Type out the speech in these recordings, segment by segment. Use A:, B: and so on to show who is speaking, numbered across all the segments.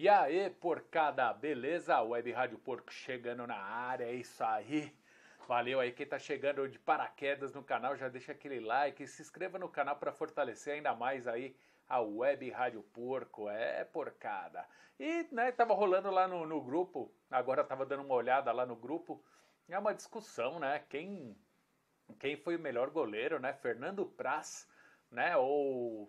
A: E aí, porcada, beleza? Web Rádio Porco chegando na área, é isso aí. Valeu aí quem tá chegando de paraquedas no canal, já deixa aquele like, se inscreva no canal para fortalecer ainda mais aí a Web Rádio Porco, é porcada. E, né, tava rolando lá no, no grupo, agora tava dando uma olhada lá no grupo, é uma discussão, né, quem, quem foi o melhor goleiro, né, Fernando Praz, né, ou,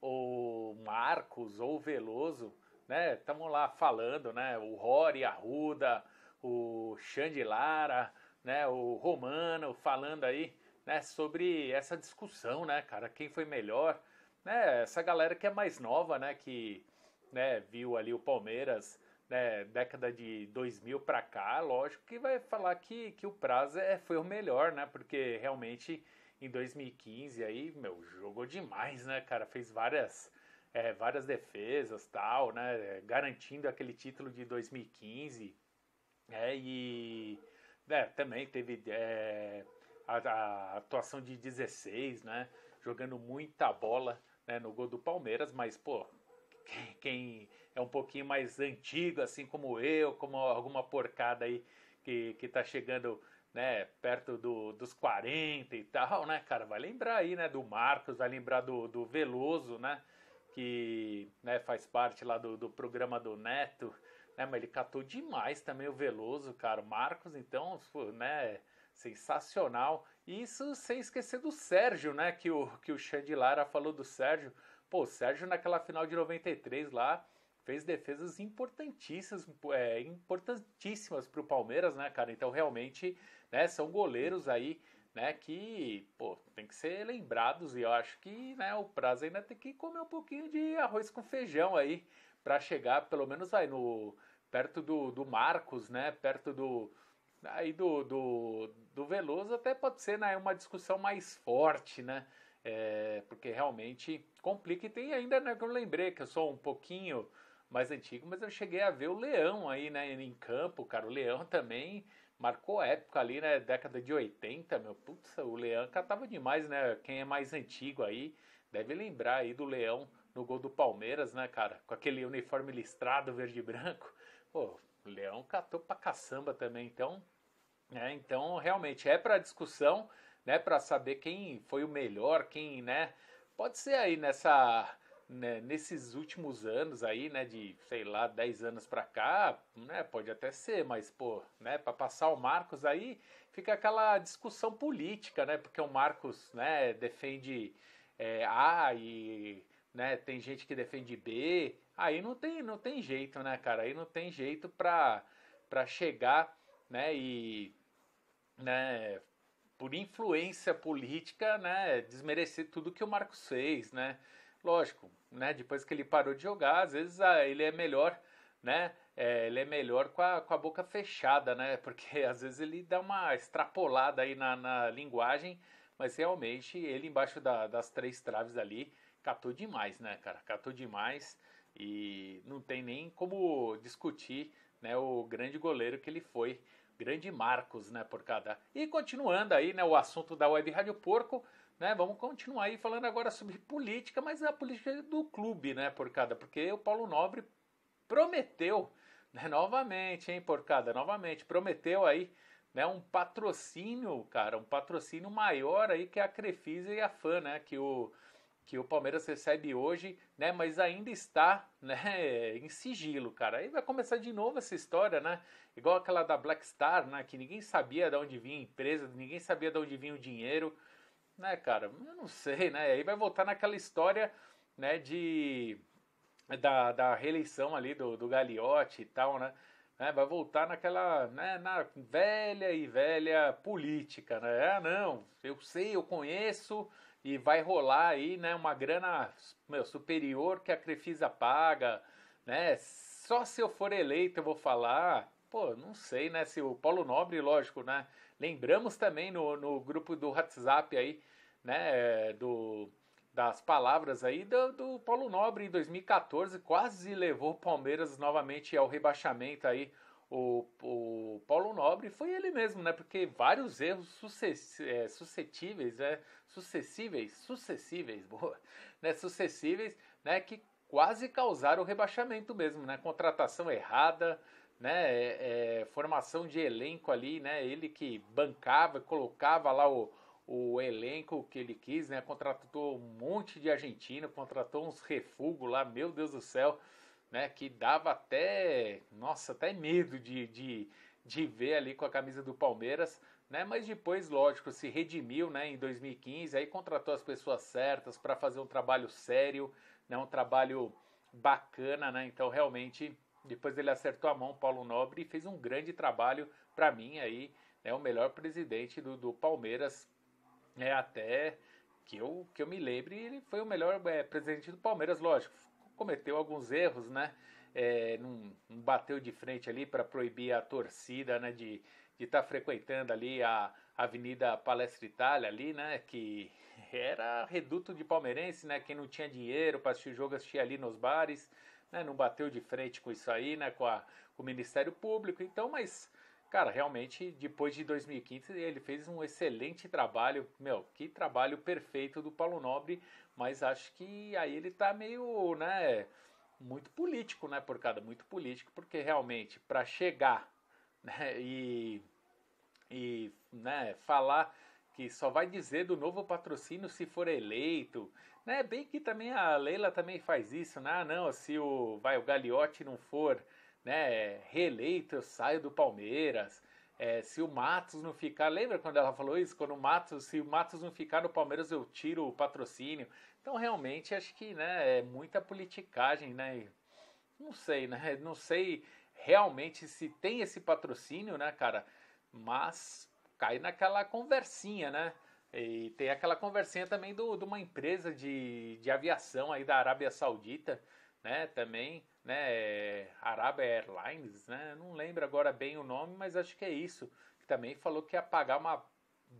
A: ou Marcos, ou Veloso, né? lá falando, né? O Rory Arruda, o Xandilara, né? O Romano falando aí, né? Sobre essa discussão, né, cara? Quem foi melhor, né? Essa galera que é mais nova, né? Que né, viu ali o Palmeiras, né? Década de 2000 para cá, lógico que vai falar que, que o prazo é, foi o melhor, né? Porque realmente em 2015 aí, meu, jogou demais, né, cara? Fez várias é, várias defesas tal, né? Garantindo aquele título de 2015. É, e é, também teve é, a, a, atuação de 16, né? Jogando muita bola né, no gol do Palmeiras, mas, pô, quem, quem, é um pouquinho mais antigo, assim como eu, como alguma porcada aí que, que tá chegando né, perto do, dos 40 e tal, né, cara? Vai lembrar aí, né, do Marcos, vai lembrar do, do Veloso, né? que né, faz parte lá do, do programa do Neto, né, mas ele catou demais também o Veloso, cara, o Marcos, então, né, sensacional. E isso sem esquecer do Sérgio, né, que o, que o Xande Lara falou do Sérgio. Pô, o Sérgio naquela final de 93 lá, fez defesas importantíssimas é, importantíssimas para o Palmeiras, né, cara? Então realmente, né, são goleiros aí né, que pô, tem que ser lembrados e eu acho que né, o prazo ainda tem que comer um pouquinho de arroz com feijão aí para chegar pelo menos aí no perto do, do Marcos, né, perto do aí do, do, do Veloso até pode ser né, uma discussão mais forte, né, é, porque realmente complica e tem ainda né, que eu lembrei que eu sou um pouquinho mais antigo, mas eu cheguei a ver o Leão aí, né, em campo, cara, o Leão também marcou a época ali, né? Década de 80, meu. Putz, o leão catava demais, né? Quem é mais antigo aí deve lembrar aí do Leão no gol do Palmeiras, né, cara? Com aquele uniforme listrado verde e branco. Pô, o Leão catou pra caçamba também, então. Né? Então, realmente, é para discussão, né? Para saber quem foi o melhor, quem, né? Pode ser aí nessa né, nesses últimos anos aí, né, de, sei lá, 10 anos para cá, né, pode até ser, mas, pô, né, para passar o Marcos aí, fica aquela discussão política, né, porque o Marcos, né, defende é, A e, né, tem gente que defende B, aí não tem, não tem jeito, né, cara, aí não tem jeito pra, pra chegar, né, e, né, por influência política, né, desmerecer tudo que o Marcos fez, né, Lógico, né? Depois que ele parou de jogar, às vezes ah, ele é melhor, né? É, ele é melhor com a, com a boca fechada, né? Porque às vezes ele dá uma extrapolada aí na, na linguagem, mas realmente ele embaixo da, das três traves ali catou demais, né, cara? Catou demais e não tem nem como discutir, né? O grande goleiro que ele foi, grande Marcos, né? Por cada. E continuando aí, né? O assunto da Web Rádio Porco. Né, vamos continuar aí falando agora sobre política, mas a política do clube, né, Porcada? Porque o Paulo Nobre prometeu, né, novamente, hein, Porcada? Novamente, prometeu aí né, um patrocínio, cara, um patrocínio maior aí que a Crefisa e a FAN, né, que o, que o Palmeiras recebe hoje, né, mas ainda está, né, em sigilo, cara. Aí vai começar de novo essa história, né, igual aquela da Black Star, né, que ninguém sabia de onde vinha a empresa, ninguém sabia de onde vinha o dinheiro, né, cara? Eu não sei, né? Aí vai voltar naquela história, né, de da, da reeleição ali do, do Gagliotti e tal, né? É, vai voltar naquela, né, na velha e velha política, né? Ah, não, eu sei, eu conheço e vai rolar aí, né, uma grana meu, superior que a Crefisa paga, né? Só se eu for eleito eu vou falar. Pô, não sei, né, se o Paulo Nobre, lógico, né, Lembramos também no, no grupo do WhatsApp aí, né, é, do, das palavras aí do, do Paulo Nobre em 2014, quase levou o Palmeiras novamente ao rebaixamento aí, o, o Paulo Nobre foi ele mesmo, né? Porque vários erros sucess, é, suscetíveis, né? Sucessíveis, sucessíveis, boa, né? Sucessíveis, né? Que quase causaram o rebaixamento mesmo, né? Contratação errada, né? É, é, formação de elenco ali, né? Ele que bancava, colocava lá o, o elenco que ele quis, né? Contratou um monte de argentino, contratou uns refugos lá, meu Deus do céu, né? Que dava até, nossa, até medo de, de, de ver ali com a camisa do Palmeiras, né? Mas depois, lógico, se redimiu, né? Em 2015, aí contratou as pessoas certas para fazer um trabalho sério, né? Um trabalho bacana, né? Então, realmente depois ele acertou a mão Paulo Nobre e fez um grande trabalho para mim aí, né, o melhor presidente do, do Palmeiras né, até que eu, que eu me lembre, ele foi o melhor é, presidente do Palmeiras, lógico. Cometeu alguns erros, né? É, não, não, bateu de frente ali para proibir a torcida né, de estar tá frequentando ali a Avenida Palestra Itália ali, né? Que era reduto de palmeirense, né? Quem não tinha dinheiro para assistir o jogo assistia ali nos bares né, não bateu de frente com isso aí, né, com, a, com o Ministério Público, então, mas Cara, realmente, depois de 2015, ele fez um excelente trabalho. Meu, que trabalho perfeito do Paulo Nobre, mas acho que aí ele tá meio, né, muito político, né, porcada? Muito político, porque realmente, para chegar né, e, e né, falar que só vai dizer do novo patrocínio se for eleito, né? Bem que também a Leila também faz isso, né? Ah, não, se o, vai, o Gagliotti não for né, reeleito, eu saio do Palmeiras. É, se o Matos não ficar, lembra quando ela falou isso? Quando o Matos, se o Matos não ficar no Palmeiras, eu tiro o patrocínio. Então, realmente, acho que né, é muita politicagem, né? Não sei, né? Não sei realmente se tem esse patrocínio, né, cara? Mas cai naquela conversinha, né? E tem aquela conversinha também do, de uma empresa de, de aviação aí da Arábia Saudita, né? Também, né? Arábia Airlines, né? Não lembro agora bem o nome, mas acho que é isso. Que também falou que ia pagar uma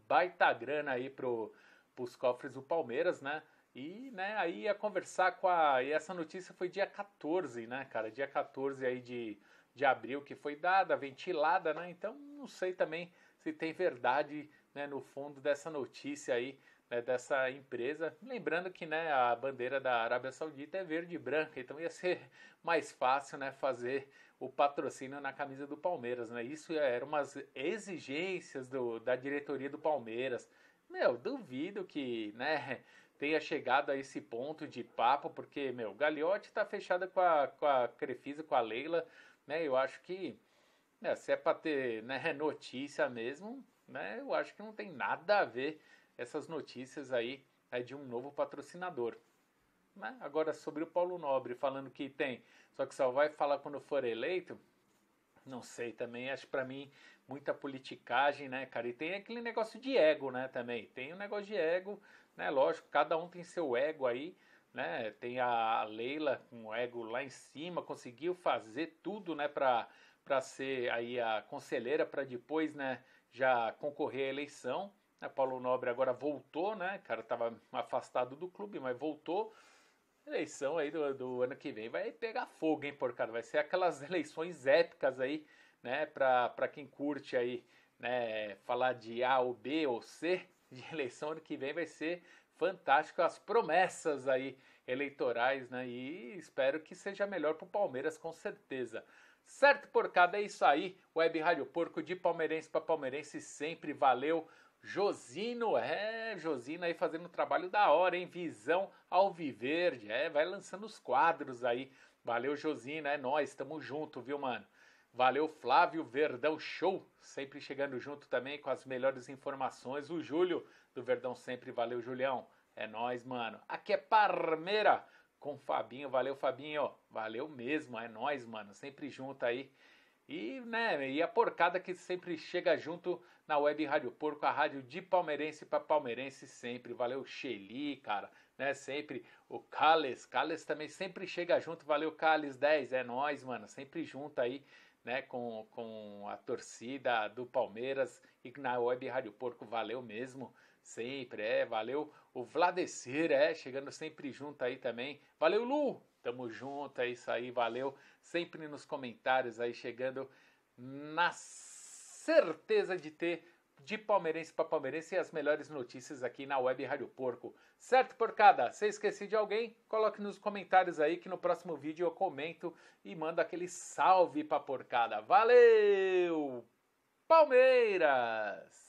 A: baita grana aí pro, pros cofres do Palmeiras, né? E, né, aí ia conversar com a... E essa notícia foi dia 14, né, cara? Dia 14 aí de, de abril que foi dada, ventilada, né? Então, não sei também se tem verdade né, no fundo dessa notícia aí né, dessa empresa. Lembrando que né, a bandeira da Arábia Saudita é verde e branca, então ia ser mais fácil né, fazer o patrocínio na camisa do Palmeiras. Né? Isso eram umas exigências do, da diretoria do Palmeiras. Meu, duvido que né, tenha chegado a esse ponto de papo, porque, meu, Gagliotti está fechada com a, com a Crefisa, com a Leila, né? Eu acho que né, se é para ter né, notícia mesmo, né? Eu acho que não tem nada a ver essas notícias aí é de um novo patrocinador. Né? Agora sobre o Paulo Nobre falando que tem, só que só vai falar quando for eleito. Não sei também, acho para mim muita politicagem, né, cara? E tem aquele negócio de ego, né, também. Tem um negócio de ego, né? Lógico, cada um tem seu ego aí, né? Tem a Leila com o ego lá em cima, conseguiu fazer tudo, né, para para ser aí a conselheira para depois, né, já concorrer à eleição. A né? Paulo Nobre agora voltou, né? O cara estava afastado do clube, mas voltou. Eleição aí do, do, ano que vem vai pegar fogo, hein, porcada? Vai ser aquelas eleições épicas aí, né? Para quem curte aí, né? Falar de A ou B ou C de eleição ano que vem vai ser fantástico. As promessas aí eleitorais, né? E espero que seja melhor para o Palmeiras, com certeza. Certo, porcada, é isso aí. Web Rádio Porco de palmeirense para palmeirense sempre valeu. Josino, é, Josino aí fazendo um trabalho da hora, hein? Visão Alviverde, é, vai lançando os quadros aí. Valeu, Josino, é nós, tamo junto, viu, mano? Valeu, Flávio Verdão Show, sempre chegando junto também com as melhores informações. O Júlio do Verdão sempre, valeu, Julião. É nós, mano. Aqui é Parmeira com o Fabinho. Valeu, Fabinho. Valeu mesmo, é nós, mano. Sempre junto aí. E, né, e a porcada que sempre chega junto na Web Rádio Porco, a rádio de palmeirense para palmeirense sempre. Valeu, Xeli, cara, né, sempre. O Cales, Cales também sempre chega junto. Valeu, Cales 10, é nós, mano, sempre junto aí, né, com, com a torcida do Palmeiras e na Web Rádio Porco, valeu mesmo. Sempre, é. Valeu o Vladecer, é, chegando sempre junto aí também. Valeu, Lu! Tamo junto, é isso aí, valeu. Sempre nos comentários aí, chegando na certeza de ter de palmeirense para palmeirense e as melhores notícias aqui na Web Rádio Porco. Certo, porcada? Se esqueci de alguém, coloque nos comentários aí que no próximo vídeo eu comento e mando aquele salve pra porcada. Valeu! Palmeiras!